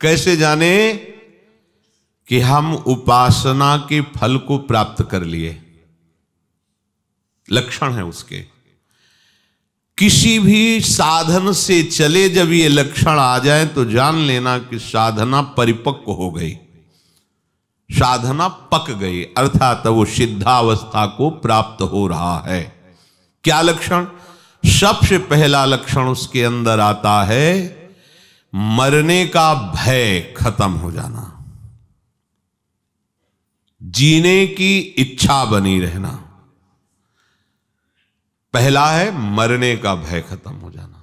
कैसे जाने कि हम उपासना के फल को प्राप्त कर लिए लक्षण है उसके किसी भी साधन से चले जब ये लक्षण आ जाए तो जान लेना कि साधना परिपक्व हो गई साधना पक गई अर्थात वो सिद्धावस्था को प्राप्त हो रहा है क्या लक्षण सबसे पहला लक्षण उसके अंदर आता है मरने का भय खत्म हो जाना जीने की इच्छा बनी रहना पहला है मरने का भय खत्म हो जाना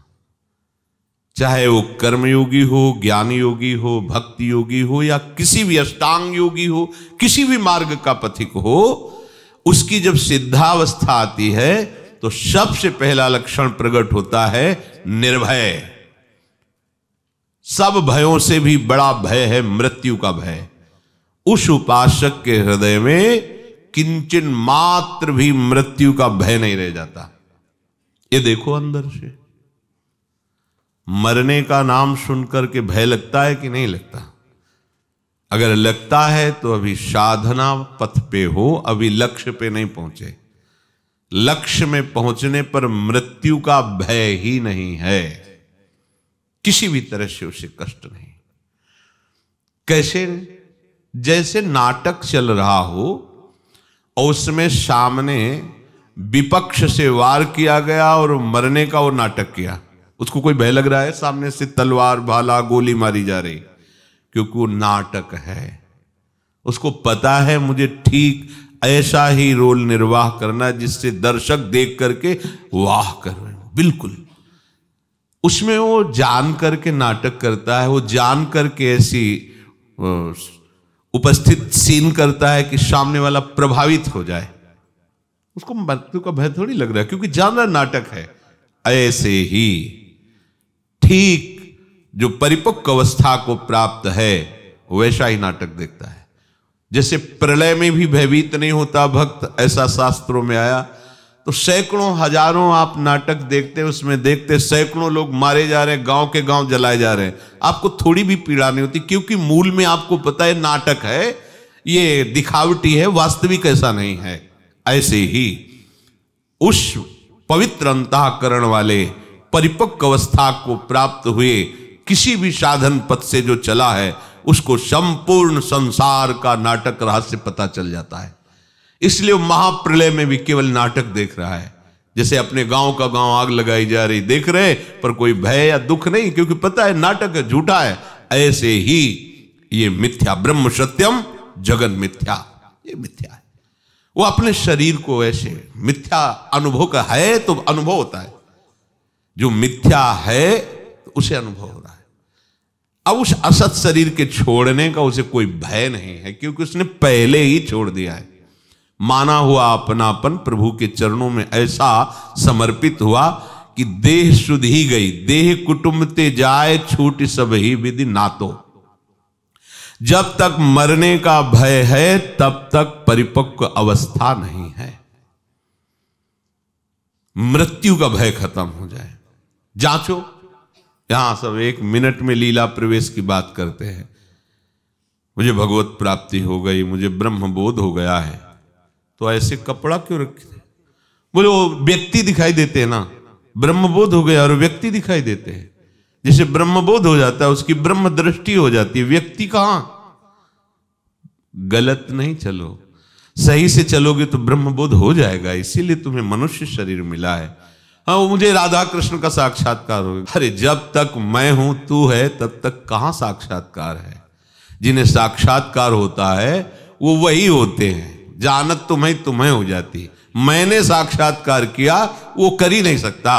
चाहे वो कर्मयोगी हो ज्ञान योगी हो भक्ति योगी हो या किसी भी अष्टांग योगी हो किसी भी मार्ग का पथिक हो उसकी जब सिद्धावस्था आती है तो सबसे पहला लक्षण प्रकट होता है निर्भय सब भयों से भी बड़ा भय है मृत्यु का भय उस उपासक के हृदय में किंचन मात्र भी मृत्यु का भय नहीं रह जाता ये देखो अंदर से मरने का नाम सुनकर के भय लगता है कि नहीं लगता अगर लगता है तो अभी साधना पथ पे हो अभी लक्ष्य पे नहीं पहुंचे लक्ष्य में पहुंचने पर मृत्यु का भय ही नहीं है किसी भी तरह से उसे कष्ट नहीं कैसे जैसे नाटक चल रहा हो और उसमें सामने विपक्ष से वार किया गया और मरने का वो नाटक किया उसको कोई भय लग रहा है सामने से तलवार भाला गोली मारी जा रही क्योंकि वो नाटक है उसको पता है मुझे ठीक ऐसा ही रोल निर्वाह करना जिससे दर्शक देख करके वाह कर रहे बिल्कुल उसमें वो जान करके नाटक करता है वो जान करके ऐसी उपस्थित सीन करता है कि सामने वाला प्रभावित हो जाए उसको मृत्यु का भय थोड़ी लग रहा है क्योंकि जान रहा नाटक है ऐसे ही ठीक जो परिपक्व अवस्था को प्राप्त है वैसा ही नाटक देखता है जैसे प्रलय में भी भयभीत नहीं होता भक्त ऐसा शास्त्रों में आया तो सैकड़ों हजारों आप नाटक देखते उसमें देखते सैकड़ों लोग मारे जा रहे हैं गांव के गांव जलाए जा रहे हैं आपको थोड़ी भी पीड़ा नहीं होती क्योंकि मूल में आपको पता है नाटक है ये दिखावटी है वास्तविक ऐसा नहीं है ऐसे ही उस पवित्र अंतकरण वाले परिपक्व अवस्था को प्राप्त हुए किसी भी साधन पथ से जो चला है उसको संपूर्ण संसार का नाटक रहस्य पता चल जाता है इसलिए महाप्रलय में भी केवल नाटक देख रहा है जैसे अपने गांव का गांव आग लगाई जा रही देख रहे पर कोई भय या दुख नहीं क्योंकि पता है नाटक है झूठा है ऐसे ही ये मिथ्या ब्रह्म सत्यम जगन मिथ्या ये मिथ्या है वो अपने शरीर को ऐसे मिथ्या अनुभव का है तो अनुभव होता है जो मिथ्या है तो उसे अनुभव हो रहा है अब उस असत शरीर के छोड़ने का उसे कोई भय नहीं है क्योंकि उसने पहले ही छोड़ दिया है माना हुआ अपनापन प्रभु के चरणों में ऐसा समर्पित हुआ कि देह शुद्ध ही गई देह कुटुंब ते जाए छूट सब ही विधि नातो जब तक मरने का भय है तब तक परिपक्व अवस्था नहीं है मृत्यु का भय खत्म हो जाए जांचो यहां सब एक मिनट में लीला प्रवेश की बात करते हैं मुझे भगवत प्राप्ति हो गई मुझे ब्रह्म बोध हो गया है तो ऐसे कपड़ा क्यों रखे बोले वो व्यक्ति दिखाई देते हैं ना ब्रह्मबोध हो गया और व्यक्ति दिखाई देते हैं जैसे ब्रह्मबोध हो जाता है उसकी ब्रह्म दृष्टि हो जाती है व्यक्ति कहां गलत नहीं चलो सही से चलोगे तो ब्रह्मबोध हो जाएगा इसीलिए तुम्हें मनुष्य शरीर मिला है हाँ वो मुझे राधा कृष्ण का साक्षात्कार हो गया अरे जब तक मैं हूं तू है तब तक कहां साक्षात्कार है जिन्हें साक्षात्कार होता है वो वही होते हैं जानत तुम्हें तुम्हें हो जाती मैंने साक्षात्कार किया वो कर ही नहीं सकता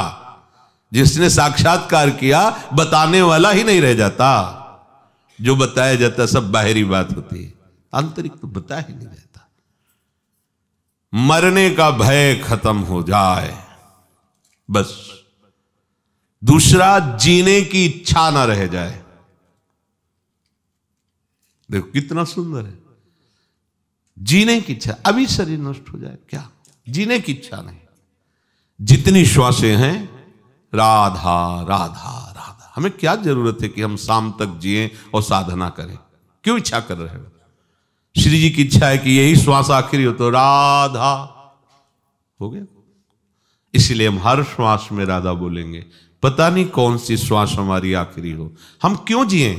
जिसने साक्षात्कार किया बताने वाला ही नहीं रह जाता जो बताया जाता सब बाहरी बात होती है आंतरिक तो बता ही नहीं रहता मरने का भय खत्म हो जाए बस दूसरा जीने की इच्छा ना रह जाए देखो कितना सुंदर है जीने की इच्छा अभी शरीर नष्ट हो जाए क्या जीने की इच्छा नहीं जितनी श्वासें हैं राधा राधा राधा हमें क्या जरूरत है कि हम शाम तक जिए और साधना करें क्यों इच्छा कर रहे हो श्री जी की इच्छा है कि यही श्वास आखिरी हो तो राधा हो गया इसलिए हम हर श्वास में राधा बोलेंगे पता नहीं कौन सी श्वास हमारी आखिरी हो हम क्यों जिए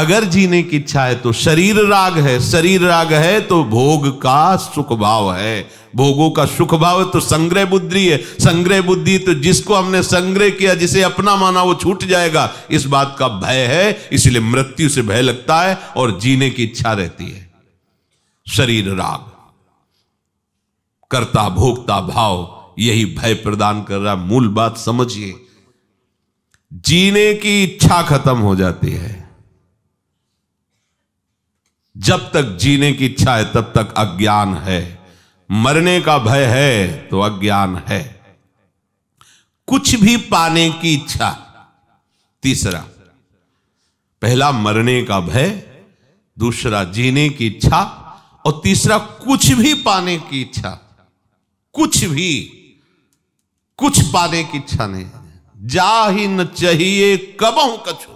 अगर जीने की इच्छा है तो शरीर राग है शरीर राग है तो भोग का सुख भाव है भोगों का सुख भाव तो संग्रह बुद्धि है संग्रह बुद्धि तो जिसको हमने संग्रह किया जिसे अपना माना वो छूट जाएगा इस बात का भय है इसलिए मृत्यु से भय लगता है और जीने की इच्छा रहती है शरीर राग करता भोगता भाव यही भय प्रदान कर रहा मूल बात समझिए जीने की इच्छा खत्म हो जाती है जब तक जीने की इच्छा है तब तक अज्ञान है मरने का भय है तो अज्ञान है कुछ भी पाने की इच्छा तीसरा पहला मरने का भय दूसरा जीने की इच्छा और तीसरा कुछ भी पाने की इच्छा कुछ भी कुछ पाने की इच्छा नहीं जा ही न चाहिए कबहू कछू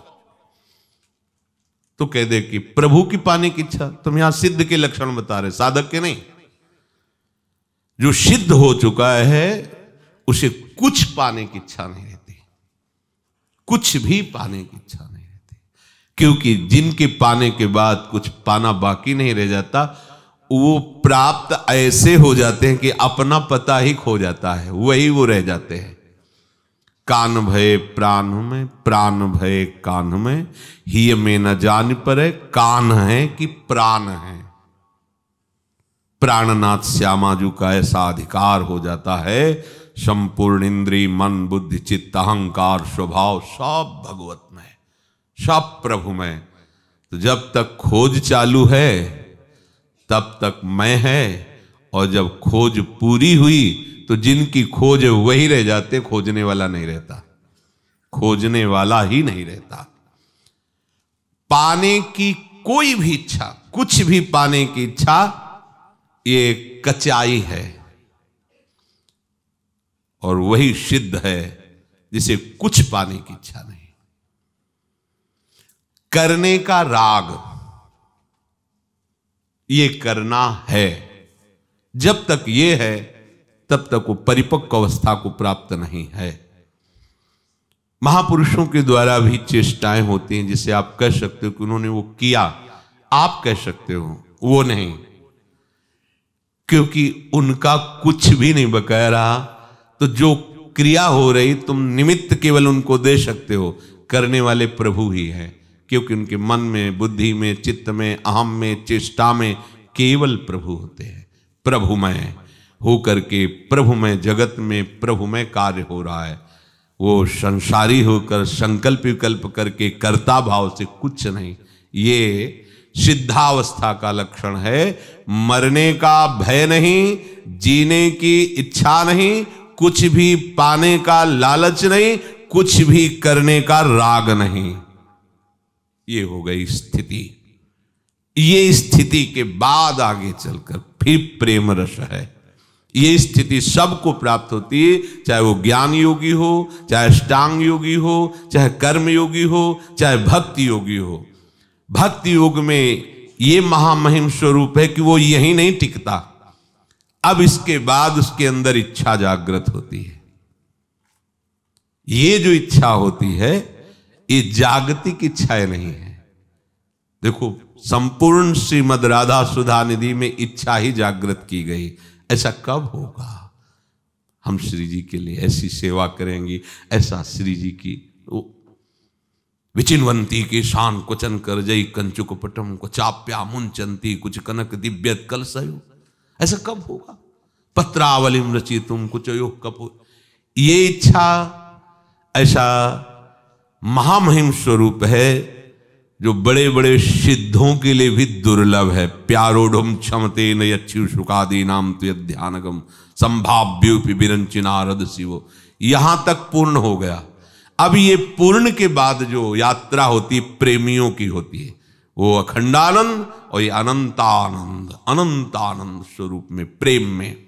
तो कह दे कि प्रभु की पाने की इच्छा तुम यहां सिद्ध के लक्षण बता रहे साधक के नहीं जो सिद्ध हो चुका है उसे कुछ पाने की इच्छा नहीं रहती कुछ भी पाने की इच्छा नहीं रहती क्योंकि जिनके पाने के बाद कुछ पाना बाकी नहीं रह जाता वो प्राप्त ऐसे हो जाते हैं कि अपना पता ही खो जाता है वही वो रह जाते हैं कान भय प्राण में प्राण भय कान में ही में न जान पर है कान है कि प्राण है प्राणनाथ श्यामाजू का ऐसा अधिकार हो जाता है संपूर्ण इंद्री मन बुद्धि चित्त अहंकार स्वभाव सब भगवत में सब प्रभु में तो जब तक खोज चालू है तब तक मैं है और जब खोज पूरी हुई तो जिनकी खोज वही रह जाते खोजने वाला नहीं रहता खोजने वाला ही नहीं रहता पाने की कोई भी इच्छा कुछ भी पाने की इच्छा ये कचाई है और वही सिद्ध है जिसे कुछ पाने की इच्छा नहीं करने का राग ये करना है जब तक ये है तब तक वो परिपक्व अवस्था को प्राप्त नहीं है महापुरुषों के द्वारा भी चेष्टाएं होती हैं जिसे आप कह सकते हो कि उन्होंने वो किया आप कह सकते हो वो नहीं क्योंकि उनका कुछ भी नहीं बकाया रहा तो जो क्रिया हो रही तुम निमित्त केवल उनको दे सकते हो करने वाले प्रभु ही है क्योंकि उनके मन में बुद्धि में चित्त में अहम में चेष्टा में केवल प्रभु होते हैं प्रभुमय होकर के प्रभु में जगत में प्रभु में कार्य हो रहा है वो संसारी होकर संकल्प विकल्प करके कर्ता भाव से कुछ नहीं ये सिद्धावस्था का लक्षण है मरने का भय नहीं जीने की इच्छा नहीं कुछ भी पाने का लालच नहीं कुछ भी करने का राग नहीं ये हो गई स्थिति ये स्थिति के बाद आगे चलकर फिर प्रेम रस है ये स्थिति सबको प्राप्त होती है चाहे वो ज्ञान योगी हो चाहे अष्टांग योगी हो चाहे कर्म योगी हो चाहे भक्ति योगी हो भक्ति योग में ये महामहिम स्वरूप है कि वो यही नहीं टिकता अब इसके बाद उसके अंदर इच्छा जागृत होती है ये जो इच्छा होती है ये जागतिक इच्छाएं नहीं है देखो संपूर्ण श्रीमद राधा सुधा निधि में इच्छा ही जागृत की गई ऐसा कब होगा हम श्री जी के लिए ऐसी सेवा करेंगे ऐसा श्री जी की विचिनवंती की शान कुचन कर जई पटम को चाप्या मुंचंती कुछ कनक दिव्य कल सयो ऐसा कब होगा पत्रावली रची तुम कुछ योग कपो ये इच्छा ऐसा महामहिम स्वरूप है जो बड़े बड़े सिद्धों के लिए भी दुर्लभ है प्यारोढ़ क्षमते न यक्षु शुकादी नाम तो ध्यानगम संभाव्यूपि विरंचि नारद शिव यहां तक पूर्ण हो गया अब ये पूर्ण के बाद जो यात्रा होती प्रेमियों की होती है वो अखंडानंद और ये अनंतानंद अनंतानंद स्वरूप में प्रेम में